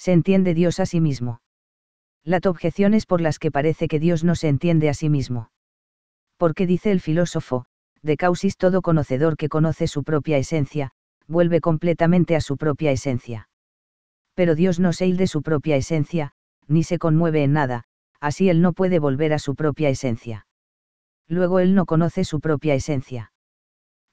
se entiende Dios a sí mismo. La objeción es por las que parece que Dios no se entiende a sí mismo. Porque dice el filósofo, de causis todo conocedor que conoce su propia esencia, vuelve completamente a su propia esencia. Pero Dios no se hilde su propia esencia, ni se conmueve en nada, así él no puede volver a su propia esencia. Luego él no conoce su propia esencia.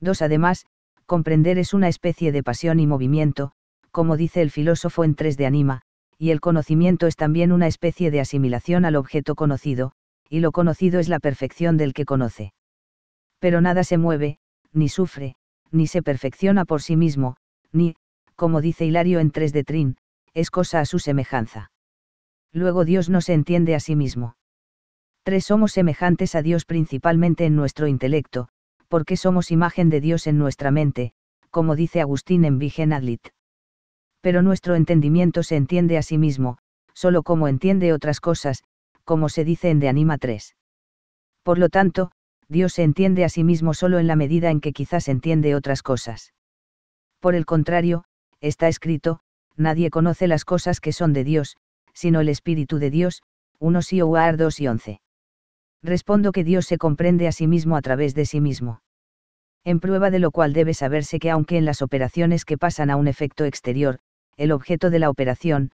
2. Además, comprender es una especie de pasión y movimiento, como dice el filósofo en 3 de Anima, y el conocimiento es también una especie de asimilación al objeto conocido, y lo conocido es la perfección del que conoce. Pero nada se mueve, ni sufre, ni se perfecciona por sí mismo, ni, como dice Hilario en 3 de Trin, es cosa a su semejanza. Luego Dios no se entiende a sí mismo. Tres somos semejantes a Dios principalmente en nuestro intelecto, porque somos imagen de Dios en nuestra mente, como dice Agustín en Vigen Adlit pero nuestro entendimiento se entiende a sí mismo, solo como entiende otras cosas, como se dice en De Anima 3. Por lo tanto, Dios se entiende a sí mismo solo en la medida en que quizás entiende otras cosas. Por el contrario, está escrito, nadie conoce las cosas que son de Dios, sino el Espíritu de Dios, 1 Sioar 2 y 11. Respondo que Dios se comprende a sí mismo a través de sí mismo. En prueba de lo cual debe saberse que aunque en las operaciones que pasan a un efecto exterior, el objeto de la operación,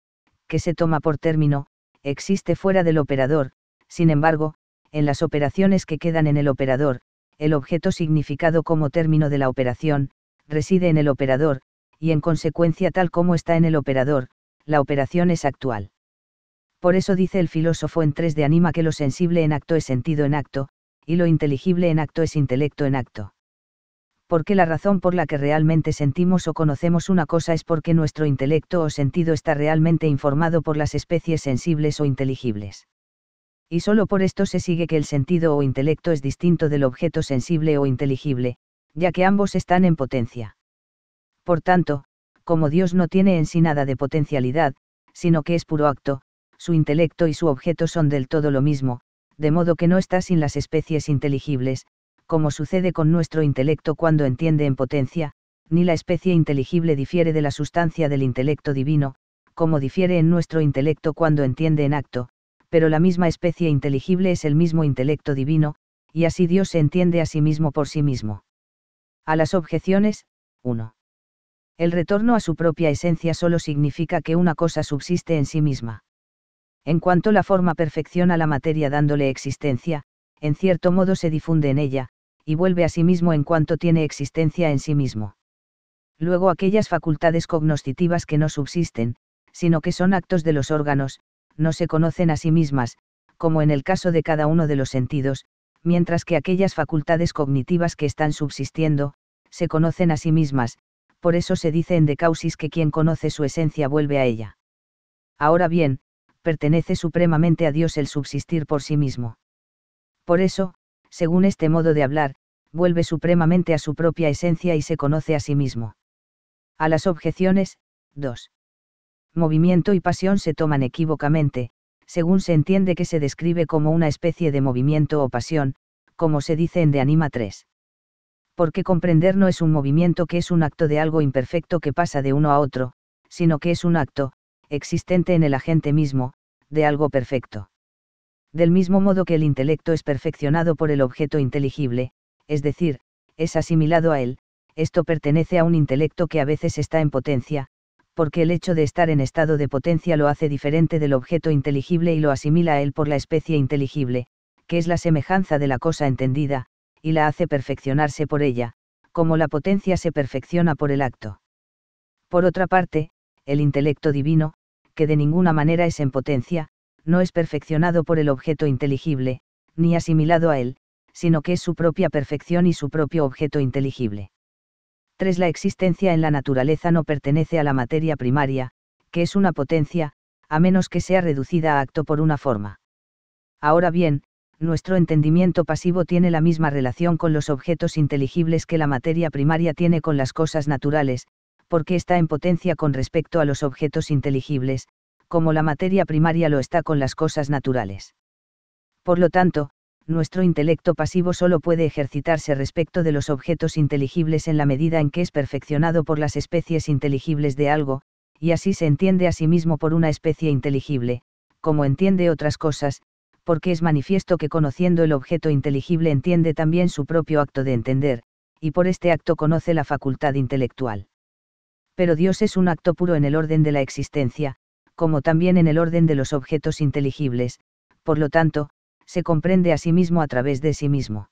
que se toma por término, existe fuera del operador, sin embargo, en las operaciones que quedan en el operador, el objeto significado como término de la operación, reside en el operador, y en consecuencia tal como está en el operador, la operación es actual. Por eso dice el filósofo en 3 de Anima que lo sensible en acto es sentido en acto, y lo inteligible en acto es intelecto en acto porque la razón por la que realmente sentimos o conocemos una cosa es porque nuestro intelecto o sentido está realmente informado por las especies sensibles o inteligibles. Y solo por esto se sigue que el sentido o intelecto es distinto del objeto sensible o inteligible, ya que ambos están en potencia. Por tanto, como Dios no tiene en sí nada de potencialidad, sino que es puro acto, su intelecto y su objeto son del todo lo mismo, de modo que no está sin las especies inteligibles, como sucede con nuestro intelecto cuando entiende en potencia, ni la especie inteligible difiere de la sustancia del intelecto divino, como difiere en nuestro intelecto cuando entiende en acto, pero la misma especie inteligible es el mismo intelecto divino, y así Dios se entiende a sí mismo por sí mismo. A las objeciones, 1. El retorno a su propia esencia solo significa que una cosa subsiste en sí misma. En cuanto la forma perfecciona la materia dándole existencia, en cierto modo se difunde en ella, y vuelve a sí mismo en cuanto tiene existencia en sí mismo. Luego aquellas facultades cognoscitivas que no subsisten, sino que son actos de los órganos, no se conocen a sí mismas, como en el caso de cada uno de los sentidos, mientras que aquellas facultades cognitivas que están subsistiendo, se conocen a sí mismas, por eso se dice en De Causis que quien conoce su esencia vuelve a ella. Ahora bien, pertenece supremamente a Dios el subsistir por sí mismo. Por eso, según este modo de hablar, vuelve supremamente a su propia esencia y se conoce a sí mismo. A las objeciones, 2. Movimiento y pasión se toman equivocamente, según se entiende que se describe como una especie de movimiento o pasión, como se dice en De Anima 3. Porque comprender no es un movimiento que es un acto de algo imperfecto que pasa de uno a otro, sino que es un acto, existente en el agente mismo, de algo perfecto del mismo modo que el intelecto es perfeccionado por el objeto inteligible, es decir, es asimilado a él, esto pertenece a un intelecto que a veces está en potencia, porque el hecho de estar en estado de potencia lo hace diferente del objeto inteligible y lo asimila a él por la especie inteligible, que es la semejanza de la cosa entendida, y la hace perfeccionarse por ella, como la potencia se perfecciona por el acto. Por otra parte, el intelecto divino, que de ninguna manera es en potencia, no es perfeccionado por el objeto inteligible, ni asimilado a él, sino que es su propia perfección y su propio objeto inteligible. 3. La existencia en la naturaleza no pertenece a la materia primaria, que es una potencia, a menos que sea reducida a acto por una forma. Ahora bien, nuestro entendimiento pasivo tiene la misma relación con los objetos inteligibles que la materia primaria tiene con las cosas naturales, porque está en potencia con respecto a los objetos inteligibles, como la materia primaria lo está con las cosas naturales. Por lo tanto, nuestro intelecto pasivo solo puede ejercitarse respecto de los objetos inteligibles en la medida en que es perfeccionado por las especies inteligibles de algo, y así se entiende a sí mismo por una especie inteligible, como entiende otras cosas, porque es manifiesto que conociendo el objeto inteligible entiende también su propio acto de entender, y por este acto conoce la facultad intelectual. Pero Dios es un acto puro en el orden de la existencia, como también en el orden de los objetos inteligibles, por lo tanto, se comprende a sí mismo a través de sí mismo.